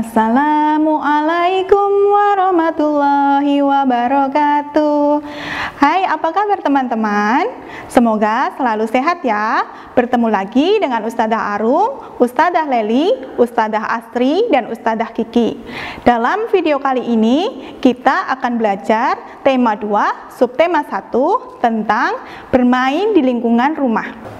Assalamualaikum warahmatullahi wabarakatuh Hai apa kabar teman-teman? Semoga selalu sehat ya Bertemu lagi dengan Ustadzah Arum, Ustadzah Leli, Ustadzah Astri, dan Ustadzah Kiki Dalam video kali ini kita akan belajar tema 2, subtema 1 tentang bermain di lingkungan rumah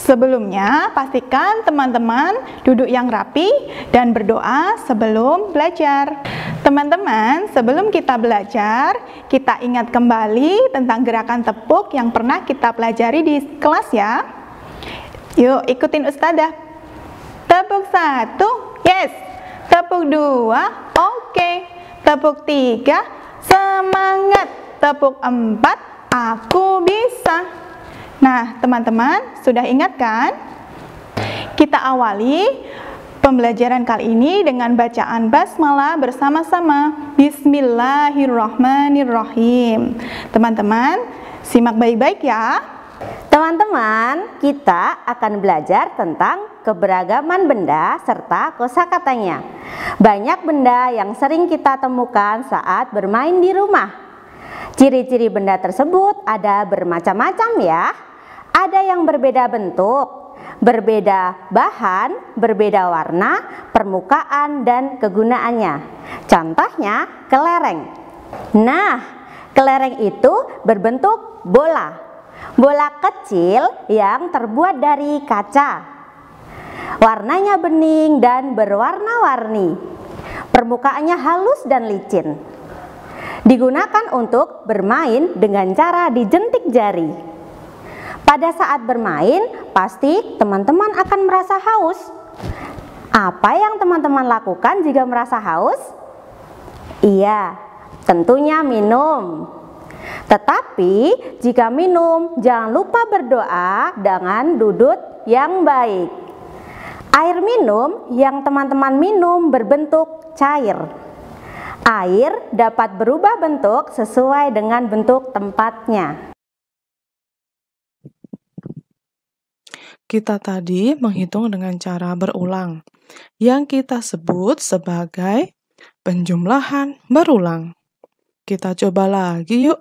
Sebelumnya, pastikan teman-teman duduk yang rapi dan berdoa sebelum belajar. Teman-teman, sebelum kita belajar, kita ingat kembali tentang gerakan tepuk yang pernah kita pelajari di kelas ya. Yuk, ikutin Ustazah. Tepuk satu, yes. Tepuk dua, oke. Okay. Tepuk tiga, semangat. Tepuk empat, aku bisa. Nah, teman-teman sudah ingat kan? Kita awali pembelajaran kali ini dengan bacaan basmalah bersama-sama. Bismillahirrahmanirrahim. Teman-teman, simak baik-baik ya. Teman-teman, kita akan belajar tentang keberagaman benda serta kosakatanya. Banyak benda yang sering kita temukan saat bermain di rumah. Ciri-ciri benda tersebut ada bermacam-macam ya. Ada yang berbeda bentuk, berbeda bahan, berbeda warna, permukaan, dan kegunaannya. Contohnya kelereng. Nah, kelereng itu berbentuk bola. Bola kecil yang terbuat dari kaca. Warnanya bening dan berwarna-warni. Permukaannya halus dan licin. Digunakan untuk bermain dengan cara dijentik jari. Pada saat bermain, pasti teman-teman akan merasa haus. Apa yang teman-teman lakukan jika merasa haus? Iya, tentunya minum. Tetapi jika minum, jangan lupa berdoa dengan duduk yang baik. Air minum yang teman-teman minum berbentuk cair. Air dapat berubah bentuk sesuai dengan bentuk tempatnya. kita tadi menghitung dengan cara berulang yang kita sebut sebagai penjumlahan berulang. Kita coba lagi yuk.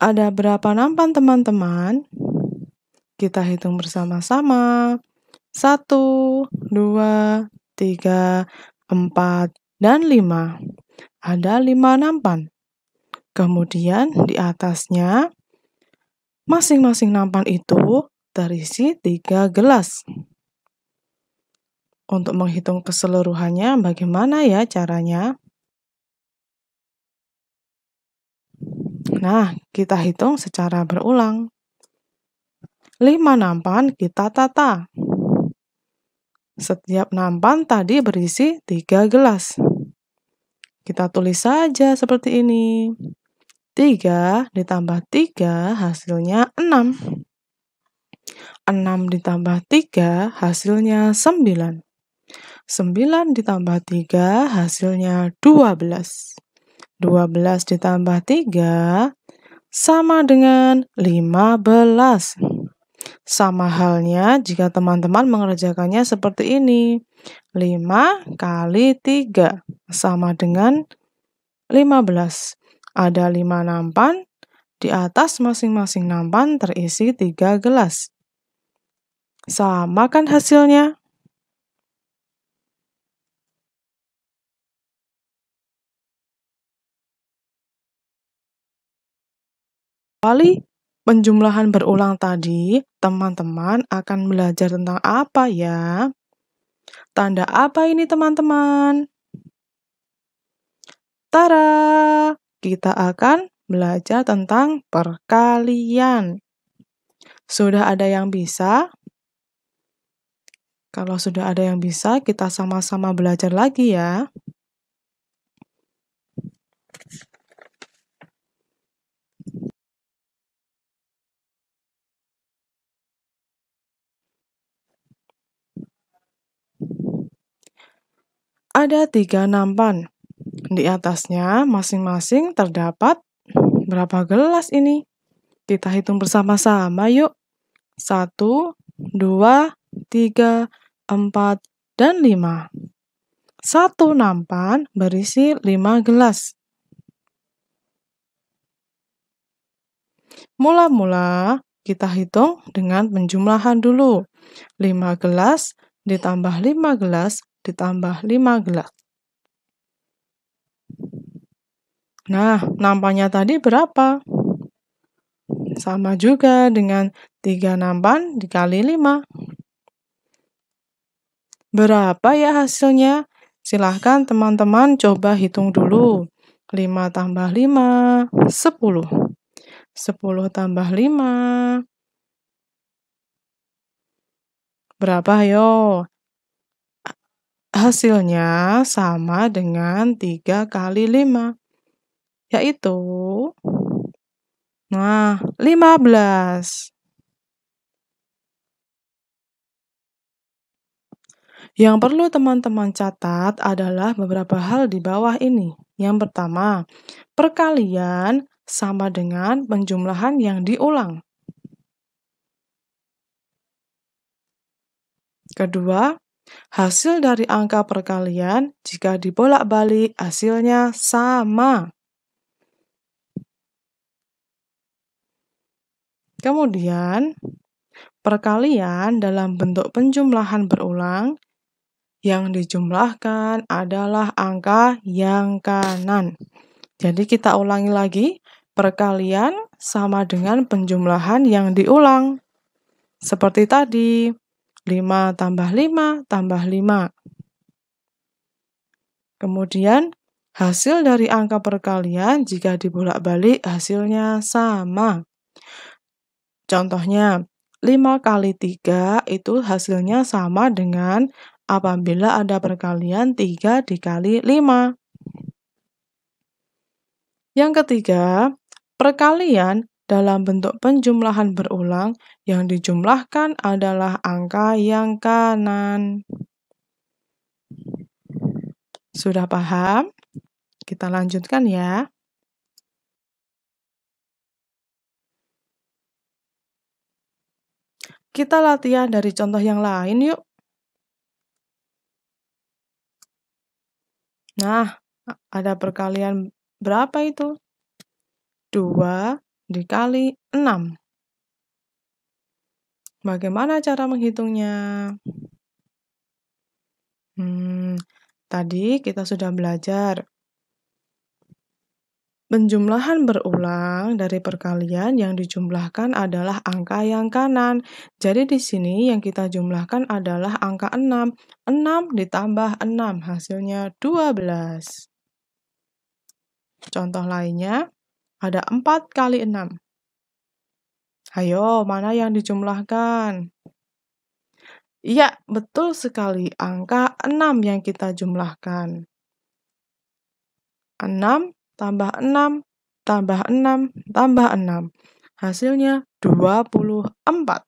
Ada berapa nampan teman-teman? Kita hitung bersama-sama. Satu, dua, tiga, empat, dan lima. Ada lima nampan. Kemudian di atasnya Masing-masing nampan itu terisi tiga gelas. Untuk menghitung keseluruhannya, bagaimana ya caranya? Nah, kita hitung secara berulang. 5 nampan kita tata. Setiap nampan tadi berisi tiga gelas. Kita tulis saja seperti ini. 3 ditambah 3 hasilnya 6. 6 ditambah 3 hasilnya 9. 9 ditambah 3 hasilnya 12. 12 ditambah 3 sama dengan 15. Sama halnya jika teman-teman mengerjakannya seperti ini. 5 kali 3 sama dengan 15. Ada lima nampan, di atas masing-masing nampan terisi tiga gelas. Sama kan hasilnya? Kali penjumlahan berulang tadi, teman-teman akan belajar tentang apa ya? Tanda apa ini teman-teman? Tara! kita akan belajar tentang perkalian. Sudah ada yang bisa? Kalau sudah ada yang bisa, kita sama-sama belajar lagi ya. Ada tiga nampan. Di atasnya masing-masing terdapat berapa gelas ini? Kita hitung bersama-sama yuk. Satu, dua, tiga, empat, dan lima. Satu nampan berisi lima gelas. Mula-mula kita hitung dengan penjumlahan dulu. 5 gelas ditambah 5 gelas ditambah 5 gelas. Nah, nampaknya tadi berapa? Sama juga dengan 3 nampan dikali 5. Berapa ya hasilnya? Silahkan teman-teman coba hitung dulu. 5 tambah 5, 10. 10 tambah 5. Berapa yo? Hasilnya sama dengan 3 kali 5 yaitu nah 15. Yang perlu teman-teman catat adalah beberapa hal di bawah ini. Yang pertama, perkalian sama dengan penjumlahan yang diulang. Kedua, hasil dari angka perkalian jika dibolak-balik hasilnya sama. Kemudian, perkalian dalam bentuk penjumlahan berulang yang dijumlahkan adalah angka yang kanan. Jadi kita ulangi lagi, perkalian sama dengan penjumlahan yang diulang. Seperti tadi, 5 tambah 5 tambah 5. Kemudian, hasil dari angka perkalian jika dibolak-balik hasilnya sama. Contohnya, 5 kali 3 itu hasilnya sama dengan apabila ada perkalian 3 dikali 5. Yang ketiga, perkalian dalam bentuk penjumlahan berulang yang dijumlahkan adalah angka yang kanan. Sudah paham? Kita lanjutkan ya. Kita latihan dari contoh yang lain yuk. Nah, ada perkalian berapa itu? 2 dikali 6. Bagaimana cara menghitungnya? Hmm, tadi kita sudah belajar Penjumlahan berulang dari perkalian yang dijumlahkan adalah angka yang kanan. Jadi di sini yang kita jumlahkan adalah angka 6. 6 ditambah 6 hasilnya 12. Contoh lainnya ada 4 kali 6. Ayo, mana yang dijumlahkan? Iya, betul sekali. Angka 6 yang kita jumlahkan. 6 tambah 6, tambah 6, tambah 6. Hasilnya 24.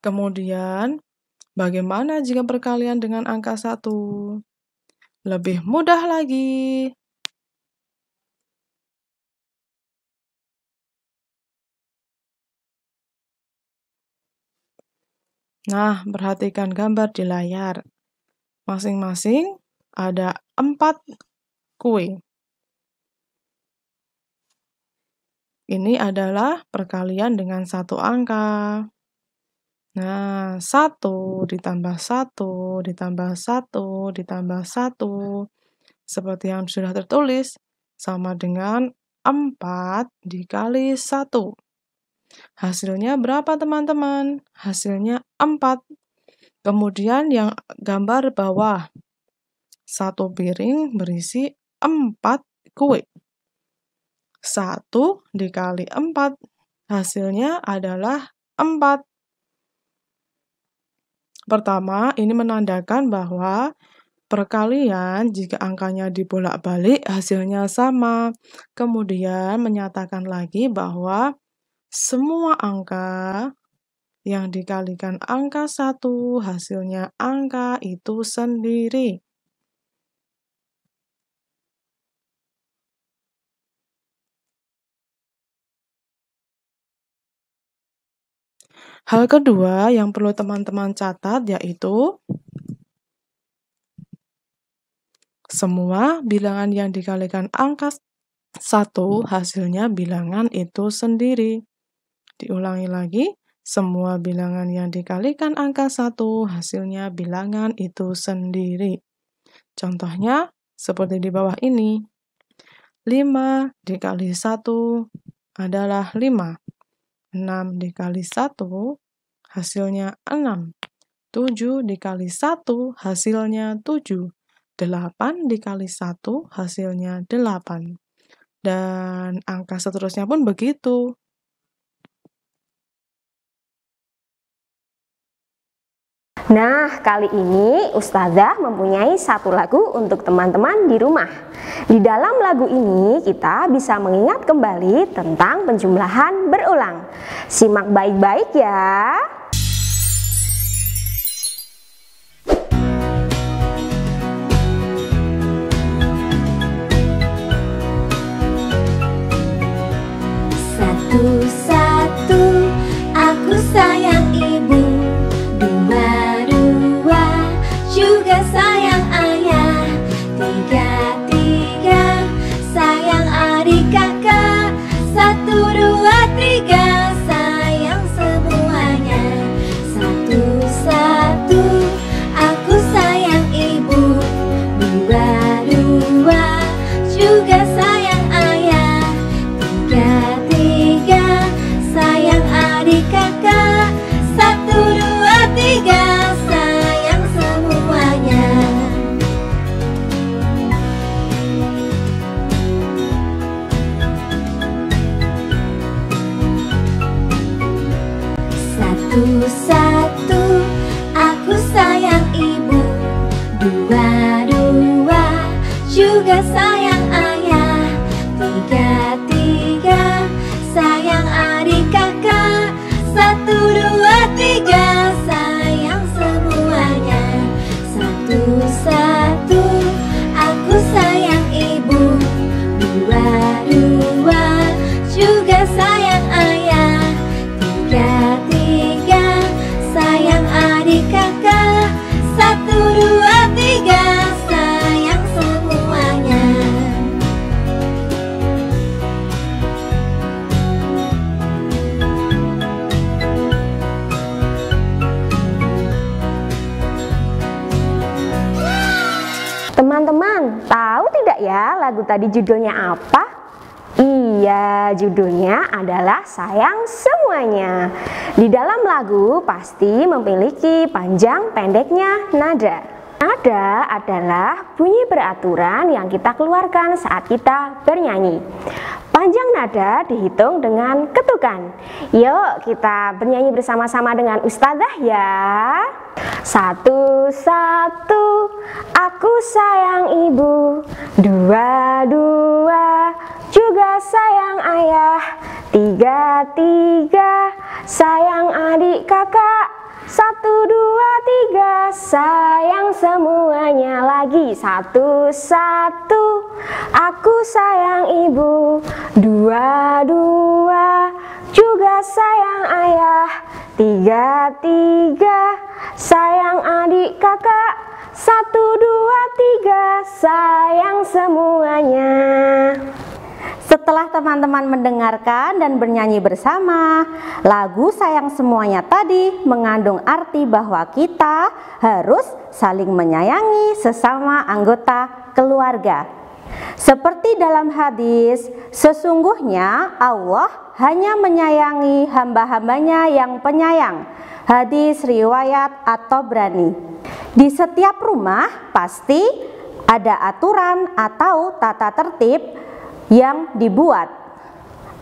Kemudian, bagaimana jika perkalian dengan angka 1? Lebih mudah lagi. Nah, perhatikan gambar di layar. Masing-masing ada empat kue. Ini adalah perkalian dengan satu angka. Nah, satu ditambah satu ditambah satu ditambah satu seperti yang sudah tertulis sama dengan empat dikali satu. Hasilnya berapa teman-teman? Hasilnya empat. Kemudian yang gambar bawah. Satu piring berisi 4 kue. 1 hmm. dikali 4 hasilnya adalah 4. Pertama, ini menandakan bahwa perkalian jika angkanya dibolak-balik hasilnya sama. Kemudian menyatakan lagi bahwa semua angka yang dikalikan angka 1 hasilnya angka itu sendiri. Hal kedua yang perlu teman-teman catat yaitu semua bilangan yang dikalikan angka 1 hasilnya bilangan itu sendiri. Diulangi lagi, semua bilangan yang dikalikan angka 1 hasilnya bilangan itu sendiri. Contohnya seperti di bawah ini. 5 dikali 1 adalah 5. 6 dikali 1 hasilnya 6. 7 dikali 1 hasilnya 7. 8 dikali 1 hasilnya 8. Dan angka seterusnya pun begitu. Nah, kali ini Ustazah mempunyai satu lagu untuk teman-teman di rumah. Di dalam lagu ini kita bisa mengingat kembali tentang penjumlahan berulang. Simak baik-baik ya. ya lagu tadi judulnya apa? Iya, judulnya adalah Sayang Semuanya. Di dalam lagu pasti memiliki panjang pendeknya nada. Nada adalah bunyi beraturan yang kita keluarkan saat kita bernyanyi. Panjang nada dihitung dengan ketukan. Yuk kita bernyanyi bersama-sama dengan Ustazah ya. Satu-satu aku sayang ibu, dua-dua juga sayang ayah, tiga-tiga sayang adik kakak, satu, dua, tiga, sayang semuanya lagi Satu, satu, aku sayang ibu Dua, dua, juga sayang ayah Tiga, tiga, sayang adik kakak Satu, dua, tiga, sayang semuanya setelah teman-teman mendengarkan dan bernyanyi bersama, lagu sayang semuanya tadi mengandung arti bahwa kita harus saling menyayangi sesama anggota keluarga. Seperti dalam hadis, sesungguhnya Allah hanya menyayangi hamba-hambanya yang penyayang. Hadis riwayat atau berani. Di setiap rumah pasti ada aturan atau tata tertib yang dibuat.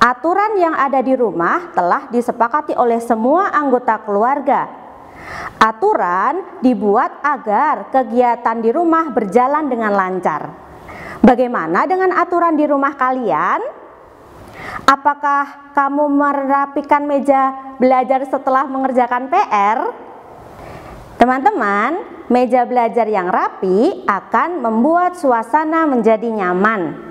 Aturan yang ada di rumah telah disepakati oleh semua anggota keluarga. Aturan dibuat agar kegiatan di rumah berjalan dengan lancar. Bagaimana dengan aturan di rumah kalian? Apakah kamu merapikan meja belajar setelah mengerjakan PR? Teman-teman, meja belajar yang rapi akan membuat suasana menjadi nyaman.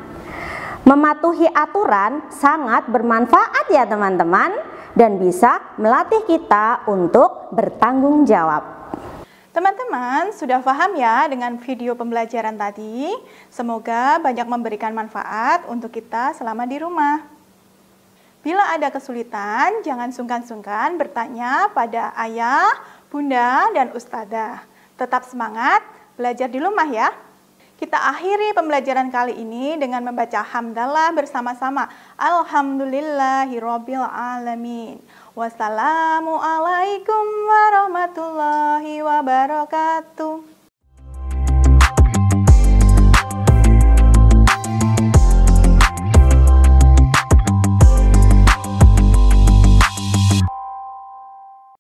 Mematuhi aturan sangat bermanfaat ya teman-teman dan bisa melatih kita untuk bertanggung jawab. Teman-teman sudah paham ya dengan video pembelajaran tadi? Semoga banyak memberikan manfaat untuk kita selama di rumah. Bila ada kesulitan, jangan sungkan-sungkan bertanya pada ayah, bunda, dan ustadzah. Tetap semangat, belajar di rumah ya. Kita akhiri pembelajaran kali ini dengan membaca hamdalah bersama-sama. Alhamdulillahirabbil alamin. Wassalamualaikum warahmatullahi wabarakatuh.